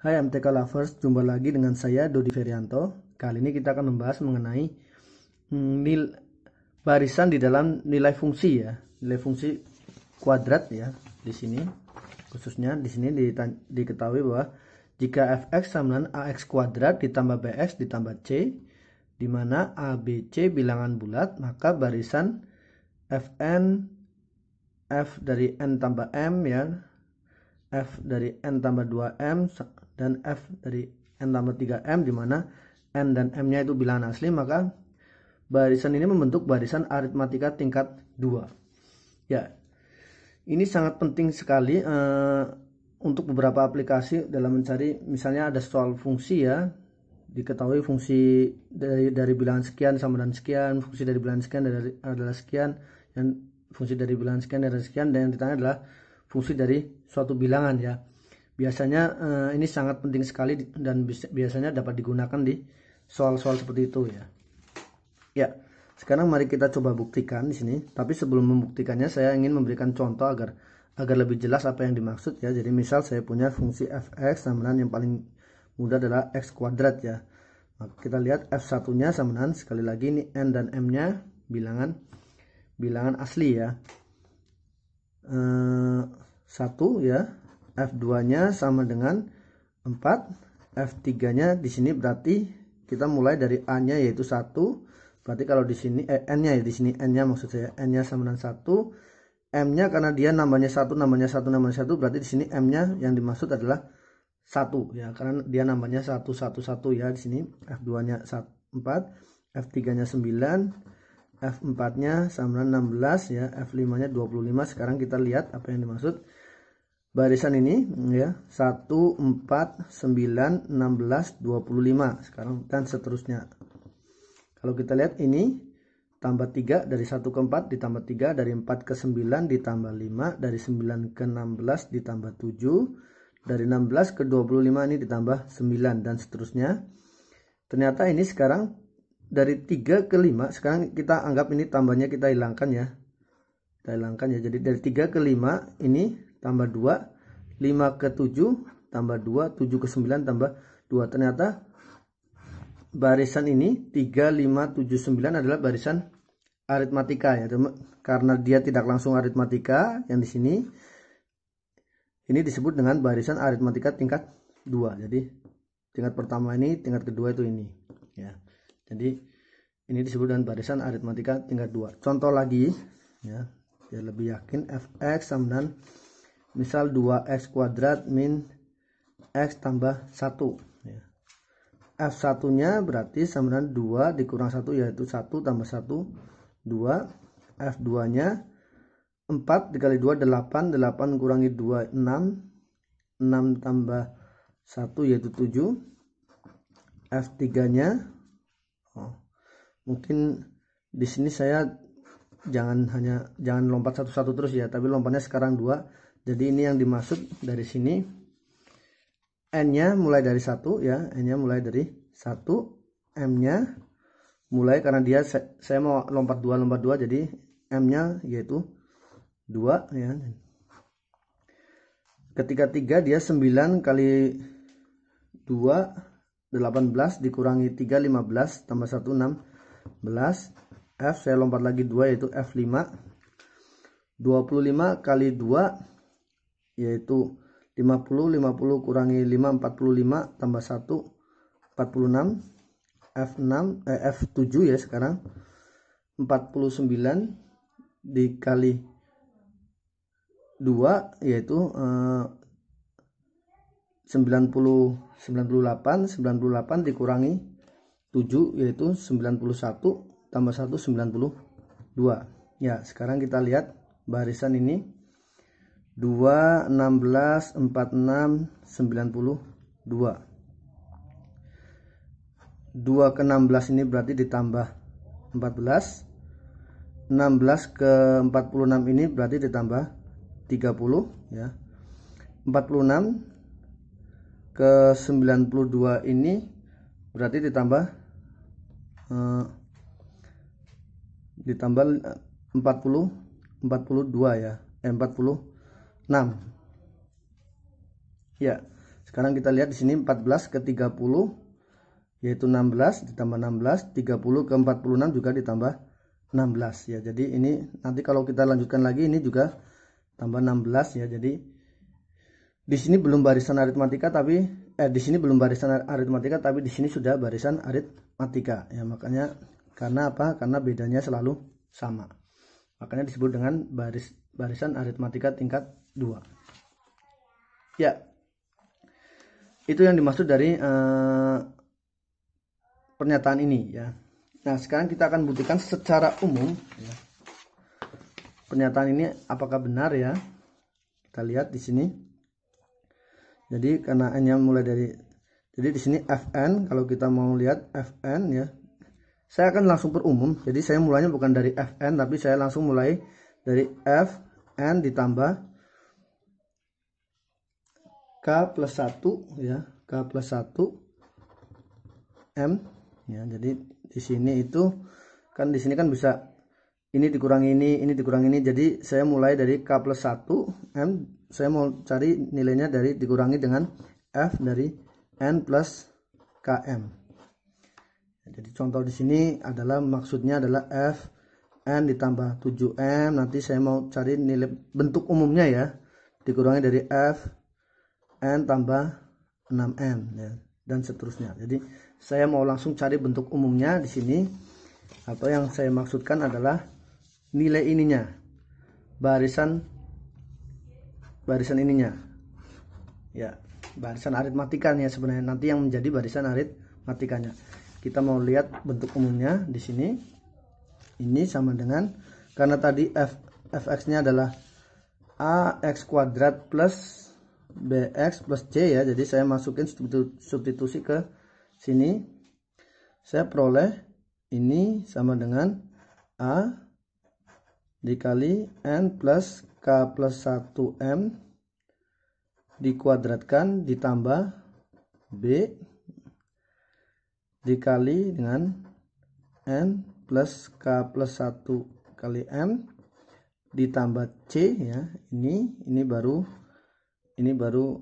Hai MTK Lovers, jumpa lagi dengan saya Dodi Ferianto. Kali ini kita akan membahas mengenai hmm, nil barisan di dalam nilai fungsi ya, nilai fungsi kuadrat ya di sini. Khususnya di sini diketahui bahwa jika fx sama dengan ax kuadrat ditambah bx ditambah c, di mana abc bilangan bulat, maka barisan fn f dari n tambah m ya f dari n tambah 2m dan F dari N tambah 3M di mana N dan M-nya itu bilangan asli maka barisan ini membentuk barisan aritmatika tingkat 2. Ya. Ini sangat penting sekali eh, untuk beberapa aplikasi dalam mencari misalnya ada soal fungsi ya diketahui fungsi dari, dari bilangan sekian sama dengan sekian fungsi dari bilangan sekian dari, adalah sekian dan fungsi dari bilangan sekian dari sekian dan yang ditanya adalah fungsi dari suatu bilangan ya Biasanya eh, ini sangat penting sekali dan biasanya dapat digunakan di soal-soal seperti itu ya. Ya, sekarang mari kita coba buktikan di sini. Tapi sebelum membuktikannya saya ingin memberikan contoh agar agar lebih jelas apa yang dimaksud ya. Jadi misal saya punya fungsi fx sama yang paling mudah adalah x kuadrat ya. Maka kita lihat f satunya nya sama dengan sekali lagi ini n dan m-nya bilangan bilangan asli ya. Eh, satu ya, F2-nya sama dengan 4, F3-nya di sini berarti kita mulai dari A-nya yaitu 1. Berarti kalau di sini eh, N-nya ya di sini N-nya maksud saya N-nya sama dengan 1. M-nya karena dia nambahnya 1 nambahnya 1 nambahnya 1 berarti di sini M-nya yang dimaksud adalah 1 ya karena dia nambahnya 1 1 1 ya di sini F2-nya 4, F3-nya 9, F4 nya sama dengan 16 ya F5 nya 25 sekarang kita lihat apa yang dimaksud barisan ini mm, ya 1 4 9 16 25 sekarang dan seterusnya kalau kita lihat ini tambah 3 dari 1 ke 4 ditambah 3 dari 4 ke 9 ditambah 5 dari 9 ke 16 ditambah 7 dari 16 ke 25 ini ditambah 9 dan seterusnya ternyata ini sekarang dari 3 ke 5 sekarang kita anggap ini tambahnya kita hilangkan ya kita hilangkan ya jadi dari 3 ke 5 ini tambah 2 5 ke 7 tambah 2 7 ke 9 tambah 2 ternyata barisan ini 3 5 7 9 adalah barisan aritmatika ya karena dia tidak langsung aritmatika yang di sini ini disebut dengan barisan aritmatika tingkat 2 jadi tingkat pertama ini tingkat kedua itu ini ya jadi ini disebut dengan barisan aritmatika tingkat 2 contoh lagi ya biar lebih yakin fx sama dengan misal 2x kuadrat min x tambah 1 F1 nya berarti sama dengan 2 dikurang 1 yaitu 1 tambah 1 2 F2 nya 4 dikali 2 8 8 kurangi 2 6 6 tambah 1 yaitu 7 F3 nya oh, mungkin di sini saya jangan hanya jangan lompat satu-satu terus ya tapi lompatnya sekarang 2 jadi ini yang dimaksud dari sini n nya mulai dari satu ya n nya mulai dari satu m nya mulai karena dia saya mau lompat dua lompat dua jadi m nya yaitu dua ya ketika tiga dia 9 kali 2 18 dikurangi 3 15 tambah 1 16 F saya lompat lagi 2 yaitu F5 25 kali 2 yaitu 50 50 kurangi 5 45 tambah 1 46 F6 eh, F7 ya sekarang 49 dikali 2 yaitu eh, 90 98 98 dikurangi 7 yaitu 91 tambah 1 92 ya sekarang kita lihat barisan ini 2 16 46 92 2 ke 16 ini berarti ditambah 14 16 ke 46 ini berarti ditambah 30 ya 46 ke 92 ini berarti ditambah eh, ditambah 40 eh, 42 ya eh, 40 6 ya sekarang kita lihat di sini 14 ke 30 yaitu 16 ditambah 16 30 ke 46 juga ditambah 16 ya jadi ini nanti kalau kita lanjutkan lagi ini juga tambah 16 ya jadi di sini belum barisan aritmatika tapi eh di sini belum barisan aritmatika tapi di sini sudah barisan aritmatika ya makanya karena apa karena bedanya selalu sama makanya disebut dengan baris barisan aritmatika tingkat dua ya itu yang dimaksud dari uh, pernyataan ini ya nah sekarang kita akan buktikan secara umum ya. pernyataan ini apakah benar ya kita lihat di sini jadi karena hanya mulai dari jadi di sini fn kalau kita mau lihat fn ya saya akan langsung berumum jadi saya mulainya bukan dari fn tapi saya langsung mulai dari fn ditambah K plus 1 ya K plus 1 M ya jadi di sini itu kan di sini kan bisa ini dikurang ini ini dikurang ini jadi saya mulai dari K plus 1 M saya mau cari nilainya dari dikurangi dengan F dari N plus KM jadi contoh di sini adalah maksudnya adalah F N ditambah 7M nanti saya mau cari nilai bentuk umumnya ya dikurangi dari F n tambah 6n ya dan seterusnya jadi saya mau langsung cari bentuk umumnya di sini apa yang saya maksudkan adalah nilai ininya barisan barisan ininya ya barisan aritmatikanya sebenarnya nanti yang menjadi barisan aritmatikanya kita mau lihat bentuk umumnya di sini ini sama dengan karena tadi f fx nya adalah ax kuadrat plus BX plus C ya jadi saya masukin substitusi ke sini saya peroleh ini sama dengan A dikali N plus K plus 1M dikuadratkan ditambah B dikali dengan N plus K plus 1 kali M ditambah C ya ini ini baru ini baru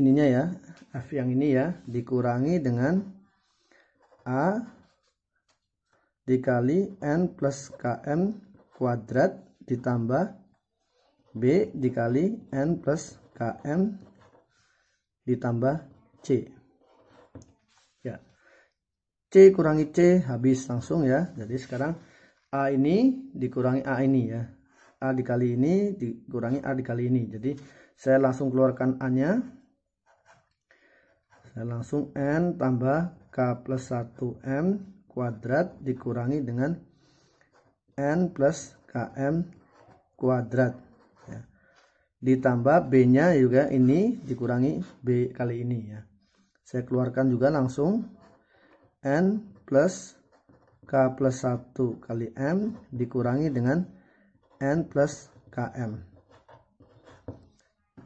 ininya ya F yang ini ya dikurangi dengan A dikali N plus KM kuadrat ditambah B dikali N plus KM ditambah C ya C kurangi C habis langsung ya jadi sekarang A ini dikurangi A ini ya A dikali ini dikurangi A dikali ini jadi saya langsung keluarkan A nya saya langsung N tambah K plus 1M kuadrat dikurangi dengan N plus KM kuadrat ya. ditambah B nya juga ini dikurangi B kali ini ya saya keluarkan juga langsung N plus K plus 1 kali M dikurangi dengan N plus KM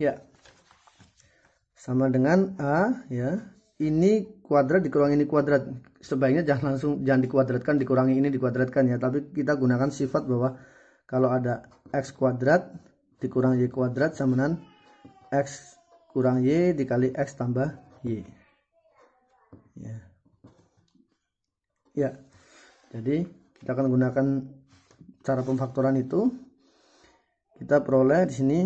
ya sama dengan a ya ini kuadrat dikurangi ini kuadrat sebaiknya jangan langsung jangan dikuadratkan dikurangi ini dikuadratkan ya tapi kita gunakan sifat bahwa kalau ada x kuadrat dikurang y kuadrat sama dengan x kurang y dikali x tambah y ya ya jadi kita akan gunakan cara pemfaktoran itu kita peroleh di sini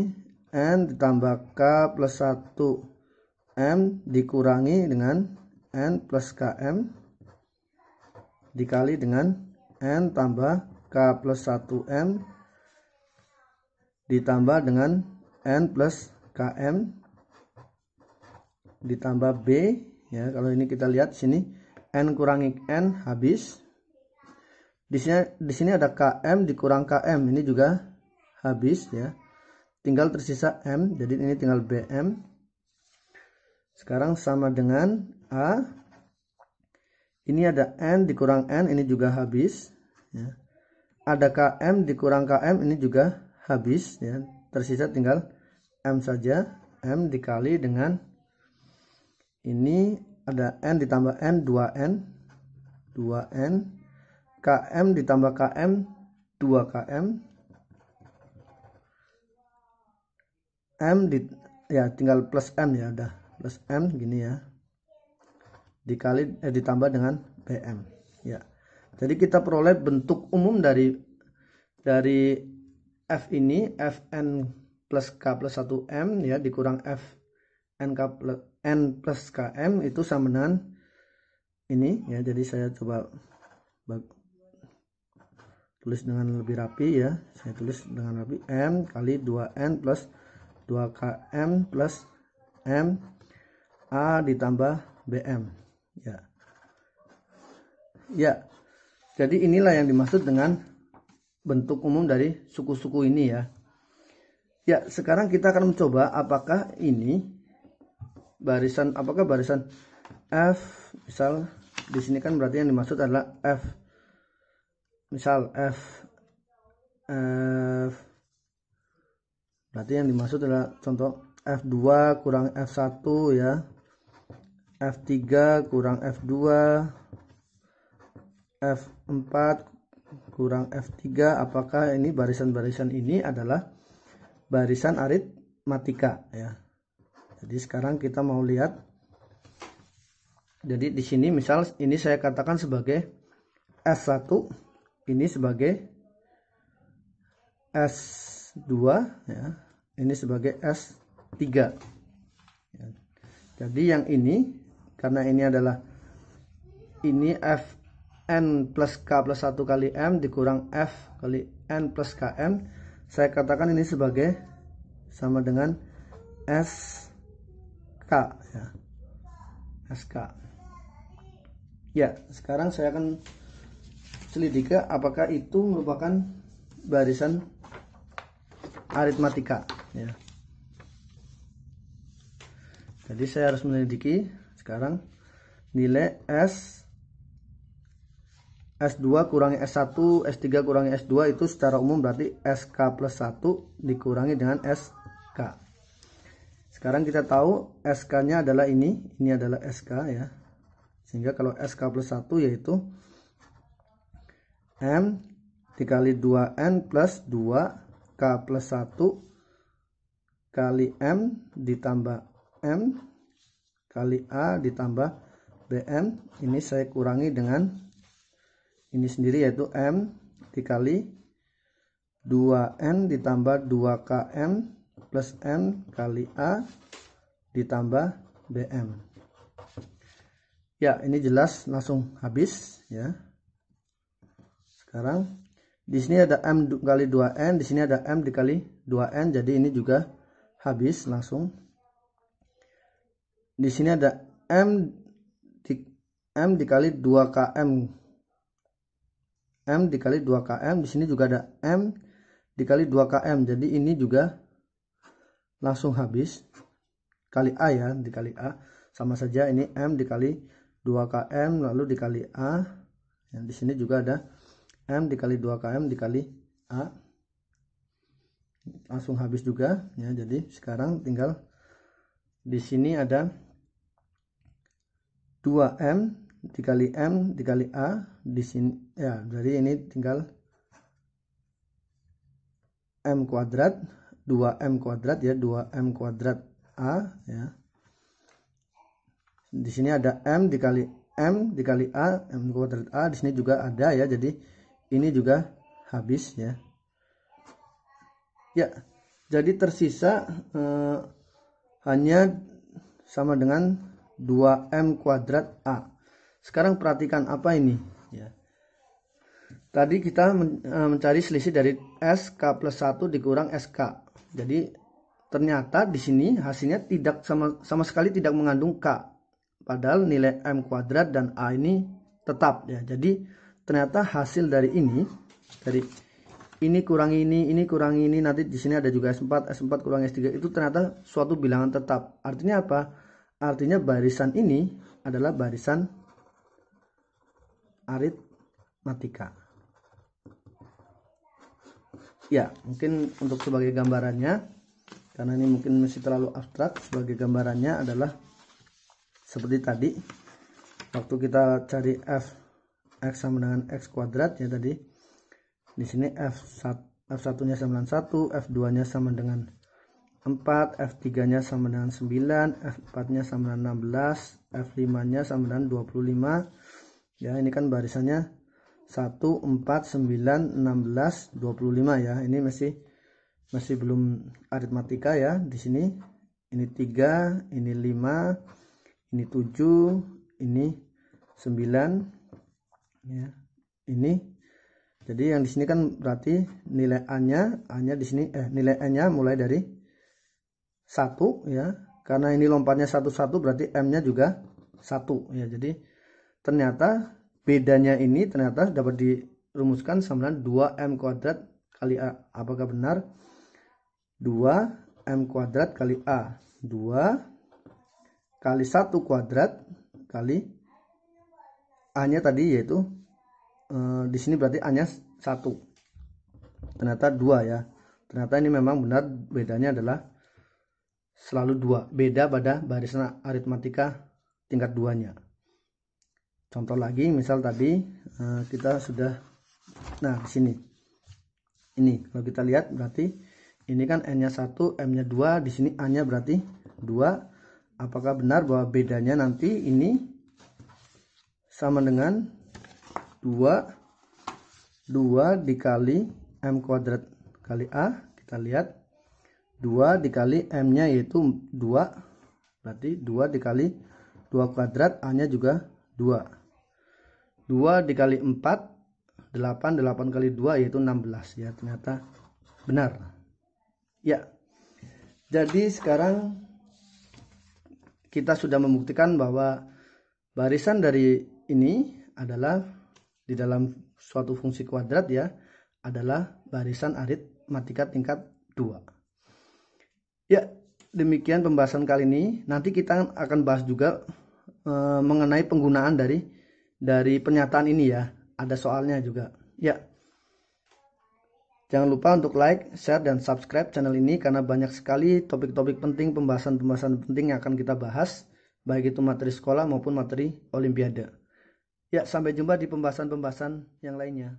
N ditambah K plus 1 M dikurangi dengan N plus KM dikali dengan N tambah K plus 1M ditambah dengan N plus KM ditambah B ya kalau ini kita lihat sini N kurangi N habis di sini di sini ada KM dikurang KM ini juga habis ya tinggal tersisa M jadi ini tinggal BM sekarang sama dengan A ini ada N dikurang N ini juga habis ya. ada KM dikurang KM ini juga habis ya tersisa tinggal M saja M dikali dengan ini ada N ditambah N 2N 2N KM ditambah KM 2KM M di, ya tinggal plus M ya udah plus M gini ya dikali eh, ditambah dengan BM ya jadi kita peroleh bentuk umum dari dari F ini Fn plus K plus 1M ya dikurang F N, K plus, N plus KM itu sama dengan ini ya jadi saya coba tulis dengan lebih rapi ya saya tulis dengan rapi M kali 2N plus 2KM plus M A ditambah BM ya ya jadi inilah yang dimaksud dengan bentuk umum dari suku-suku ini ya ya sekarang kita akan mencoba apakah ini barisan apakah barisan F misal di sini kan berarti yang dimaksud adalah F misal F F berarti yang dimaksud adalah contoh F2 kurang F1 ya F3 kurang F2 F4 kurang F3 apakah ini barisan-barisan ini adalah barisan aritmatika ya jadi sekarang kita mau lihat jadi di sini misal ini saya katakan sebagai F1 ini sebagai S dua, ya. Ini sebagai S3. Ya. Jadi yang ini karena ini adalah ini F N plus K plus 1 kali M dikurang F kali N plus KM saya katakan ini sebagai sama dengan SK ya. SK ya sekarang saya akan selidiki apakah itu merupakan barisan aritmatika ya. Jadi saya harus menyelidiki sekarang nilai S S2 kurangi S1, S3 kurangi S2 itu secara umum berarti SK plus 1 dikurangi dengan SK. Sekarang kita tahu SK-nya adalah ini, ini adalah SK ya. Sehingga kalau SK plus 1 yaitu M dikali 2N plus 2 K plus 1 kali M ditambah M kali A ditambah BM. Ini saya kurangi dengan ini sendiri yaitu M dikali 2N ditambah 2KM plus n kali A ditambah BM. Ya, ini jelas langsung habis ya. Sekarang di sini ada M kali 2N, di sini ada M dikali 2N, jadi ini juga habis langsung. Di sini ada M di, M dikali 2KM. M dikali 2KM, di sini juga ada M dikali 2KM, jadi ini juga langsung habis. Kali A ya, dikali A. Sama saja ini M dikali 2KM, lalu dikali A. Dan di sini juga ada M dikali 2 KM dikali A langsung habis juga ya jadi sekarang tinggal di sini ada 2M dikali M dikali A di sini ya jadi ini tinggal M kuadrat 2M kuadrat ya 2M kuadrat A ya di sini ada M dikali M dikali A M kuadrat A di sini juga ada ya jadi ini juga habis ya ya jadi tersisa eh, hanya sama dengan 2m kuadrat a sekarang perhatikan apa ini ya tadi kita men eh, mencari selisih dari sk plus 1 dikurang sk jadi ternyata di sini hasilnya tidak sama sama sekali tidak mengandung k padahal nilai m kuadrat dan a ini tetap ya jadi ternyata hasil dari ini dari ini kurang ini, ini kurang ini, nanti di sini ada juga S4, S4 kurang S3 itu ternyata suatu bilangan tetap. Artinya apa? Artinya barisan ini adalah barisan aritmatika. Ya, mungkin untuk sebagai gambarannya karena ini mungkin masih terlalu abstrak sebagai gambarannya adalah seperti tadi waktu kita cari F X sama dengan X kuadrat ya tadi. Di sini F1, F1-nya sama dengan 1, F2-nya sama dengan 4, F3-nya sama dengan 9, F4-nya sama dengan 16, F5-nya sama dengan 25. Ya, ini kan barisannya 1, 4, 9, 16, 25 ya. Ini masih masih belum aritmatika ya di sini. Ini 3, ini 5, ini 7, ini 9, ya ini jadi yang di sini kan berarti nilai A-nya A-nya di sini eh nilai a nya mulai dari satu, ya. Karena ini lompatnya satu-satu berarti M-nya juga satu ya. Jadi ternyata bedanya ini ternyata dapat dirumuskan sama dengan 2M kuadrat kali A. Apakah benar? 2M kuadrat kali A. 2 kali 1 kuadrat kali a-nya tadi yaitu e, di sini berarti a-nya satu. Ternyata dua ya. Ternyata ini memang benar bedanya adalah selalu dua. Beda pada baris aritmatika tingkat nya. Contoh lagi, misal tadi e, kita sudah, nah di sini. Ini kalau kita lihat berarti ini kan n-nya satu, m-nya dua, di sini a-nya berarti dua. Apakah benar bahwa bedanya nanti ini sama dengan 2 2 dikali M kuadrat kali A kita lihat 2 dikali M nya yaitu 2 berarti 2 dikali 2 kuadrat A nya juga 2 2 dikali 4 8 8 kali 2 yaitu 16 ya ternyata benar ya jadi sekarang kita sudah membuktikan bahwa barisan dari ini adalah di dalam suatu fungsi kuadrat ya adalah barisan aritmatika tingkat 2 ya demikian pembahasan kali ini nanti kita akan bahas juga e, mengenai penggunaan dari dari pernyataan ini ya ada soalnya juga ya Jangan lupa untuk like, share, dan subscribe channel ini karena banyak sekali topik-topik penting, pembahasan-pembahasan penting yang akan kita bahas, baik itu materi sekolah maupun materi olimpiade. Ya, sampai jumpa di pembahasan-pembahasan yang lainnya.